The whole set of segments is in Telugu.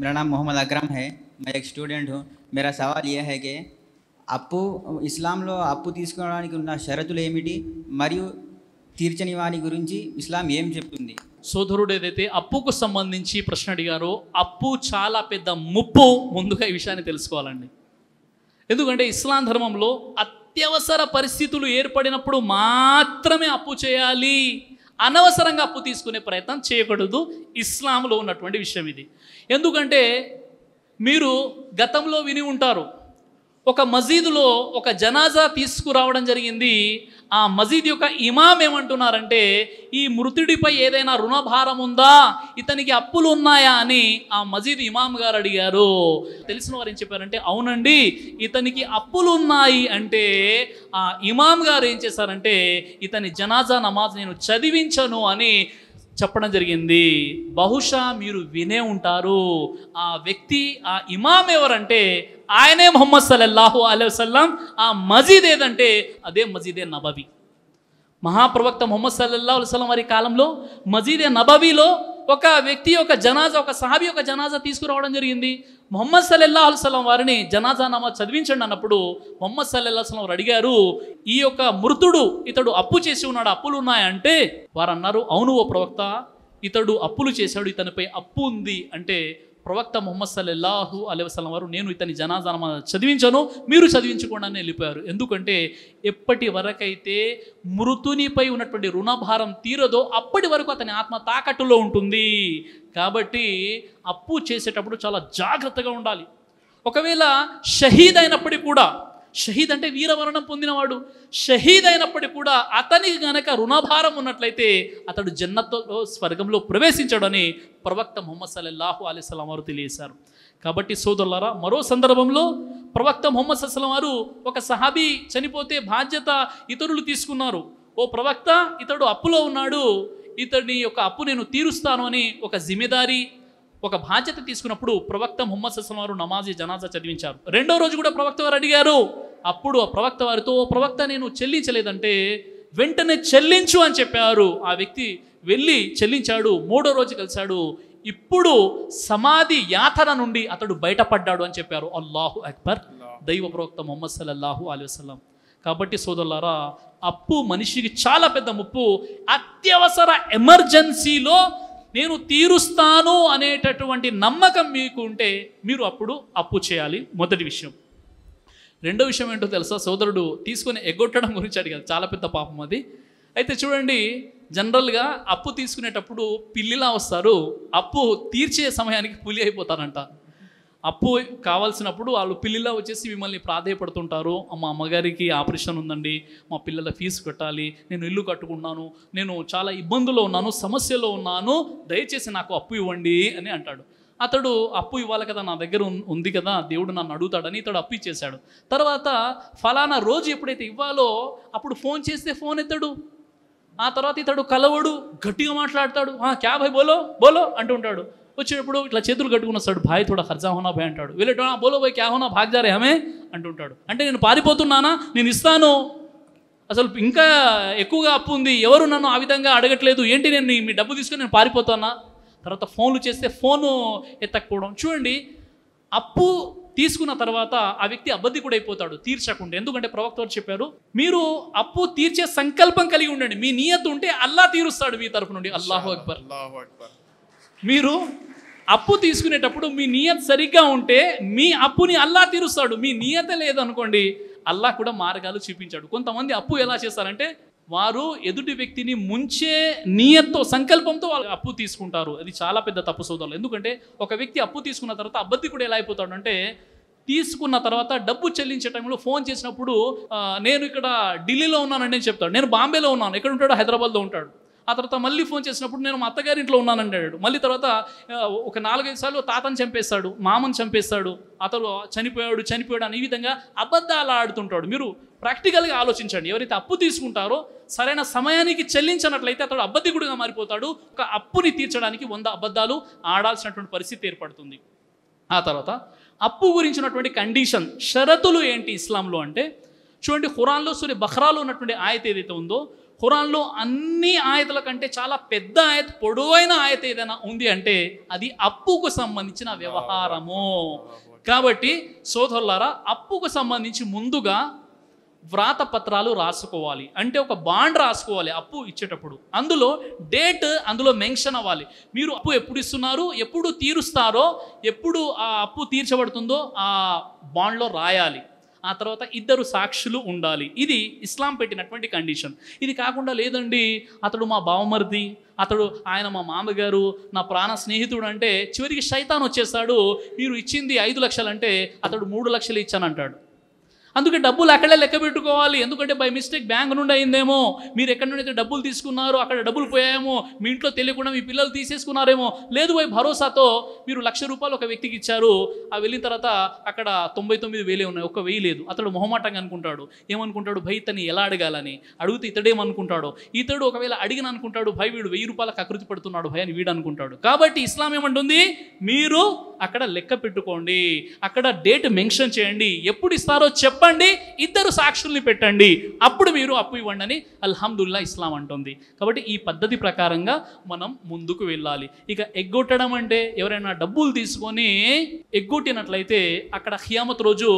मेरा नाम मोहम्मद अकरम है मैं एक స్టూడెంట్ मेरा సవాల్ ये है कि అప్పు ఇస్లాంలో అప్పు తీసుకోవడానికి ఉన్న షరతులు ఏమిటి మరియు తీర్చని వాని గురించి ఇస్లాం ఏం చెప్తుంది సోదరుడు ఏదైతే అప్పుకు సంబంధించి ప్రశ్న అడిగారో అప్పు చాలా పెద్ద ముప్పు ముందుగా ఈ విషయాన్ని తెలుసుకోవాలండి ఎందుకంటే ఇస్లాం ధర్మంలో అత్యవసర పరిస్థితులు ఏర్పడినప్పుడు మాత్రమే అప్పు చేయాలి అనవసరంగా అప్పు తీసుకునే ప్రయత్నం చేయకూడదు ఇస్లాంలో ఉన్నటువంటి విషయం ఇది ఎందుకంటే మీరు గతంలో విని ఉంటారు ఒక మసీదులో ఒక జనాజా తీసుకురావడం జరిగింది ఆ మసీద్ యొక్క ఇమాం ఏమంటున్నారంటే ఈ మృతుడిపై ఏదైనా రుణభారం ఉందా ఇతనికి అప్పులు ఉన్నాయా అని ఆ మజీద్ ఇమాం గారు అడిగారు తెలిసిన వారు ఏం చెప్పారంటే అవునండి ఇతనికి అప్పులు ఉన్నాయి అంటే ఆ ఇమాం గారు ఏం చేశారంటే ఇతని జనాజా నమాజ్ నేను చదివించను అని చెప్పడం జరిగింది బహుశా మీరు వినే ఉంటారు ఆ వ్యక్తి ఆ ఇమాం ఎవరంటే ఆయనే మొహమ్మద్ సల్లల్లాహు అలై వసల్లం ఆ మజీద్ ఏదంటే అదే మజీదే నబవి మహాప్రవక్త మొహమ్మద్ సల్లల్లాహు అలైవలం వారి కాలంలో మజీదే నబవీలో ఒక వ్యక్తి యొక్క జనాజా ఒక సహాబి యొక్క జనాజా తీసుకురావడం జరిగింది మొహమ్మద్ సల్లెల్లా అల్సలం వారిని జనాజా నామా చదివించండి అన్నప్పుడు మొహమ్మద్ సల్లెల్లా అల్సలం వారు అడిగారు ఈ యొక్క మృతుడు ఇతడు అప్పు చేసి ఉన్నాడు అప్పులు ఉన్నాయంటే వారు అన్నారు అవును ఓ ప్రవక్త ఇతడు అప్పులు చేశాడు ఇతనిపై అప్పు ఉంది అంటే ప్రవక్త ముహమ్మద్ సల్లెల్లాహు అలైవసలం వారు నేను ఇతని జనాజా చదివించను మీరు చదివించకుండా వెళ్ళిపోయారు ఎందుకంటే ఎప్పటి వరకైతే మృతునిపై ఉన్నటువంటి రుణభారం తీరదో అప్పటి వరకు అతని ఆత్మ తాకట్టులో ఉంటుంది కాబట్టి అప్పు చేసేటప్పుడు చాలా జాగ్రత్తగా ఉండాలి ఒకవేళ షహీద్ అయినప్పటికీ కూడా షహీద్ అంటే వీరమరణం పొందినవాడు షహీద్ అయినప్పటికీ కూడా అతనికి గనక రుణభారం ఉన్నట్లయితే అతడు జన్నతో స్వర్గంలో ప్రవేశించాడని ప్రవక్త మొహమ్మద్ సల్లల్లాహు అలీస్లాం వారు తెలియజేశారు కాబట్టి సోదరులారా మరో సందర్భంలో ప్రవక్త మొహమ్మద్ సల్లం వారు ఒక సహాబీ చనిపోతే బాధ్యత ఇతరులు తీసుకున్నారు ఓ ప్రవక్త ఇతడు అప్పులో ఉన్నాడు ఇతడిని యొక్క అప్పు నేను తీరుస్తాను అని ఒక జిమ్మెదారి ఒక బాధ్యత తీసుకున్నప్పుడు ప్రవక్త ముహమ్మద్ సస్లం వారు నమాజీ జనాజా చదివించారు రెండో రోజు కూడా ప్రవక్త వారు అడిగారు అప్పుడు ఆ ప్రవక్త వారితో ఓ ప్రవక్త నేను చెల్లించలేదంటే వెంటనే చెల్లించు అని చెప్పారు ఆ వ్యక్తి వెళ్ళి చెల్లించాడు మూడో రోజు కలిశాడు ఇప్పుడు సమాధి యాతన నుండి అతడు బయటపడ్డాడు అని చెప్పారు అల్లాహు అక్బర్ దైవ ప్రవక్త మొహమ్మద్ సల్లల్లాహు అలీ వసలం కాబట్టి సోదరులారా అప్పు మనిషికి చాలా పెద్ద ముప్పు అత్యవసర ఎమర్జెన్సీలో నేను తీరుస్తాను అనేటటువంటి నమ్మకం మీకు ఉంటే మీరు అప్పుడు అప్పు చేయాలి మొదటి విషయం రెండో విషయం ఏంటో తెలుసా సోదరుడు తీసుకుని ఎగ్గొట్టడం గురించి అడిగారు చాలా పెద్ద పాపం అది అయితే చూడండి జనరల్గా అప్పు తీసుకునేటప్పుడు పిల్లిలా వస్తారు అప్పు తీర్చే సమయానికి పులి అయిపోతారంట అప్పు కావాల్సినప్పుడు వాళ్ళు పిల్లిలా వచ్చేసి మిమ్మల్ని ప్రాధేయపడుతుంటారు మా అమ్మగారికి ఆపరేషన్ ఉందండి మా పిల్లల ఫీజు కట్టాలి నేను ఇల్లు కట్టుకున్నాను నేను చాలా ఇబ్బందుల్లో ఉన్నాను సమస్యలో ఉన్నాను దయచేసి నాకు అప్పు ఇవ్వండి అని అంటాడు అతడు అప్పు ఇవ్వాలి కదా నా దగ్గర ఉంది కదా దేవుడు నన్ను అడుగుతాడని ఇతడు అప్పు ఇచ్చేశాడు తర్వాత ఫలానా రోజు ఎప్పుడైతే ఇవ్వాలో అప్పుడు ఫోన్ చేస్తే ఫోన్ ఎత్తాడు ఆ తర్వాత ఇతడు కలవడు గట్టిగా మాట్లాడతాడు క్యాబ్ భాయ్ బోలో బోలో అంటుంటాడు వచ్చేటప్పుడు ఇట్లా చేతులు కట్టుకుని వస్తాడు భాయ్ తోడా ఖర్చా హోనా భాయ్ అంటాడు వెళ్ళేటో బోలో భాయ్ క్యా హోనా భాగ్దారే హమే అంటుంటాడు అంటే నేను పారిపోతున్నానా నేను ఇస్తాను అసలు ఇంకా ఎక్కువగా అప్పు ఉంది ఎవరు నన్ను ఆ విధంగా అడగట్లేదు ఏంటి నేను మీ డబ్బు తీసుకొని నేను పారిపోతానా తర్వాత ఫోన్లు చేస్తే ఫోను ఎత్తకపోవడం చూడండి అప్పు తీసుకున్న తర్వాత ఆ వ్యక్తి కూడా అయిపోతాడు తీర్చకుండా ఎందుకంటే ప్రవక్త వారు చెప్పారు మీరు అప్పు తీర్చే సంకల్పం కలిగి ఉండండి మీ నియత్ ఉంటే అల్లా తీరుస్తాడు మీ తరపు నుండి అల్లాహు అక్బర్ మీరు అప్పు తీసుకునేటప్పుడు మీ నియత్ సరిగ్గా ఉంటే మీ అప్పుని అల్లా తీరుస్తాడు మీ నియత లేదనుకోండి అల్లా కూడా మార్గాలు చూపించాడు కొంతమంది అప్పు ఎలా చేస్తారంటే వారు ఎదుటి వ్యక్తిని ముంచే నియత్తో సంకల్పంతో వాళ్ళు అప్పు తీసుకుంటారు అది చాలా పెద్ద తప్పు సోదరులు ఎందుకంటే ఒక వ్యక్తి అప్పు తీసుకున్న తర్వాత అబద్ధి కూడా ఎలా అయిపోతాడు అంటే తీసుకున్న తర్వాత డబ్బు చెల్లించే టైంలో ఫోన్ చేసినప్పుడు నేను ఇక్కడ ఢిల్లీలో ఉన్నానని చెప్తాడు నేను బాంబేలో ఉన్నాను ఎక్కడ ఉంటాడు హైదరాబాద్లో ఉంటాడు ఆ తర్వాత మళ్ళీ ఫోన్ చేసినప్పుడు నేను మా అత్తగారి ఇంట్లో ఉన్నానంటాడు మళ్ళీ తర్వాత ఒక నాలుగైదు సార్లు తాతను చంపేస్తాడు మామను చంపేస్తాడు అతను చనిపోయాడు చనిపోయాడు అని ఈ విధంగా అబద్ధాలు ఆడుతుంటాడు మీరు ప్రాక్టికల్గా ఆలోచించండి ఎవరైతే అప్పు తీసుకుంటారో సరైన సమయానికి చెల్లించినట్లయితే అతడు అబద్ధికుడిగా మారిపోతాడు ఒక అప్పుని తీర్చడానికి వంద అబద్ధాలు ఆడాల్సినటువంటి పరిస్థితి ఏర్పడుతుంది ఆ తర్వాత అప్పు గురించినటువంటి కండిషన్ షరతులు ఏంటి ఇస్లాంలో అంటే చూడండి ఖురాన్లో సూర్య బహ్రాలో ఉన్నటువంటి ఆయత ఏదైతే ఉందో ఖురాన్లో అన్ని ఆయతల కంటే చాలా పెద్ద ఆయత పొడవైన ఆయత ఏదైనా ఉంది అంటే అది అప్పుకు సంబంధించిన వ్యవహారము కాబట్టి సోదరులారా అప్పుకు సంబంధించి ముందుగా వ్రాత పత్రాలు రాసుకోవాలి అంటే ఒక బాండ్ రాసుకోవాలి అప్పు ఇచ్చేటప్పుడు అందులో డేట్ అందులో మెన్షన్ అవ్వాలి మీరు అప్పు ఎప్పుడు ఇస్తున్నారు ఎప్పుడు తీరుస్తారో ఎప్పుడు ఆ అప్పు తీర్చబడుతుందో ఆ బాండ్లో రాయాలి ఆ తర్వాత ఇద్దరు సాక్షులు ఉండాలి ఇది ఇస్లాం పెట్టినటువంటి కండిషన్ ఇది కాకుండా లేదండి అతడు మా బావమరిది అతడు ఆయన మా మామగారు నా ప్రాణ స్నేహితుడు అంటే చివరికి శైతాన్ వచ్చేస్తాడు మీరు ఇచ్చింది ఐదు లక్షలంటే అతడు మూడు లక్షలు ఇచ్చానంటాడు అందుకే డబ్బులు అక్కడే లెక్క పెట్టుకోవాలి ఎందుకంటే బై మిస్టేక్ బ్యాంక్ నుండి అయిందేమో మీరు ఎక్కడి నుండి అయితే డబ్బులు తీసుకున్నారో అక్కడ డబ్బులు పోయాయేమో మీ ఇంట్లో తెలియకుండా మీ పిల్లలు తీసేసుకున్నారేమో లేదు బై భరోసాతో మీరు లక్ష రూపాయలు ఒక వ్యక్తికి ఇచ్చారు ఆ వెళ్ళిన తర్వాత అక్కడ తొంభై తొమ్మిది వేలే ఉన్నాయి ఒక వెయ్యి లేదు అతడు మొహమాటంగా అనుకుంటాడు ఏమనుకుంటాడు భయ్ తని ఎలా అడగాలని అడిగితే ఇతడేమనుకుంటాడు ఇతడు ఒకవేళ అడిగిన అనుకుంటాడు భయ వీడు వెయ్యి రూపాయలకు అకృతి పడుతున్నాడు భయ్ అని వీడు అనుకుంటాడు కాబట్టి ఇస్లాం ఏమంటుంది మీరు అక్కడ లెక్క పెట్టుకోండి అక్కడ డేట్ మెన్షన్ చేయండి ఎప్పుడు ఇస్తారో చెప్పండి చెప్పండి ఇద్దరు సాక్షుల్ని పెట్టండి అప్పుడు మీరు అప్పు ఇవ్వండి అని అల్హమ్దుల్లా ఇస్లాం అంటుంది కాబట్టి ఈ పద్ధతి ప్రకారంగా మనం ముందుకు వెళ్ళాలి ఇక ఎగ్గొట్టడం అంటే ఎవరైనా డబ్బులు తీసుకొని ఎగ్గొట్టినట్లయితే అక్కడ హియామత్ రోజు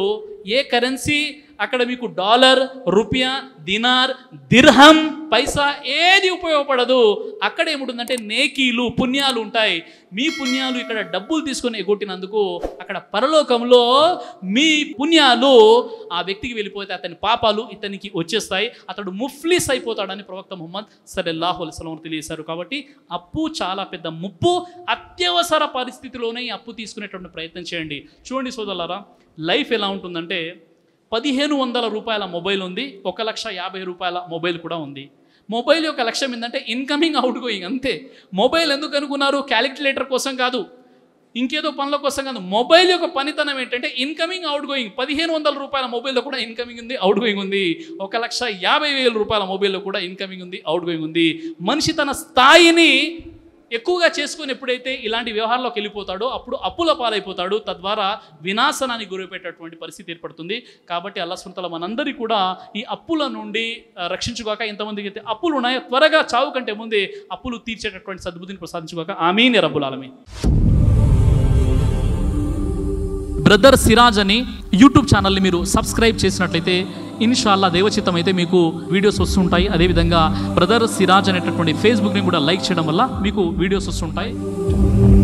ఏ కరెన్సీ అక్కడ మీకు డాలర్ రూపియా దినార్ దిర్హం పైసా ఏది ఉపయోగపడదు అక్కడ ఏముంటుందంటే నేకీలు పుణ్యాలు ఉంటాయి మీ పుణ్యాలు ఇక్కడ డబ్బులు తీసుకొని ఎగొట్టినందుకు అక్కడ పరలోకంలో మీ పుణ్యాలు ఆ వ్యక్తికి వెళ్ళిపోతే అతని పాపాలు ఇతనికి వచ్చేస్తాయి అతడు ముఫ్లిస్ అయిపోతాడని ప్రవక్త ముహమ్మద్ సల్లల్లాహు అలైస్లం తెలియజేశారు కాబట్టి అప్పు చాలా పెద్ద ముప్పు అత్యవసర పరిస్థితిలోనే అప్పు తీసుకునేటువంటి ప్రయత్నం చేయండి చూడండి సోదరులారా లైఫ్ ఎలా ఉంటుందంటే పదిహేను వందల రూపాయల మొబైల్ ఉంది ఒక లక్ష యాభై రూపాయల మొబైల్ కూడా ఉంది మొబైల్ యొక్క లక్ష్యం ఏంటంటే ఇన్కమింగ్ అవుట్ గోయింగ్ అంతే మొబైల్ ఎందుకు అనుకున్నారు క్యాలిక్యులేటర్ కోసం కాదు ఇంకేదో పనుల కోసం కాదు మొబైల్ యొక్క పనితనం ఏంటంటే ఇన్కమింగ్ అవుట్ గోయింగ్ పదిహేను వందల రూపాయల మొబైల్లో కూడా ఇన్కమింగ్ ఉంది అవుట్ గోయింగ్ ఉంది ఒక లక్ష యాభై వేల రూపాయల మొబైల్లో కూడా ఇన్కమింగ్ ఉంది అవుట్ గోయింగ్ ఉంది మనిషి తన స్థాయిని ఎక్కువగా చేసుకుని ఎప్పుడైతే ఇలాంటి వ్యవహారంలోకి వెళ్ళిపోతాడో అప్పుడు అప్పుల పాలైపోతాడు తద్వారా వినాశనానికి గురిపెట్టేటువంటి పరిస్థితి ఏర్పడుతుంది కాబట్టి అల్లా స్మృతల మనందరి కూడా ఈ అప్పుల నుండి రక్షించుకోక ఇంతమందికి అయితే అప్పులు ఉన్నాయో త్వరగా చావు కంటే ముందే అప్పులు తీర్చేటటువంటి సద్బుద్ధిని ప్రసాదించుకోక ఆమెనే రబ్బుల్ ఆలమీ బ్రదర్ సిరాజ్ అని యూట్యూబ్ ఛానల్ని మీరు సబ్స్క్రైబ్ చేసినట్లయితే ఇన్షాల్లా దేవచిత్తం అయితే మీకు వీడియోస్ వస్తుంటాయి అదేవిధంగా బ్రదర్ సిరాజ్ అనేటటువంటి ఫేస్బుక్ని కూడా లైక్ చేయడం వల్ల మీకు వీడియోస్ వస్తుంటాయి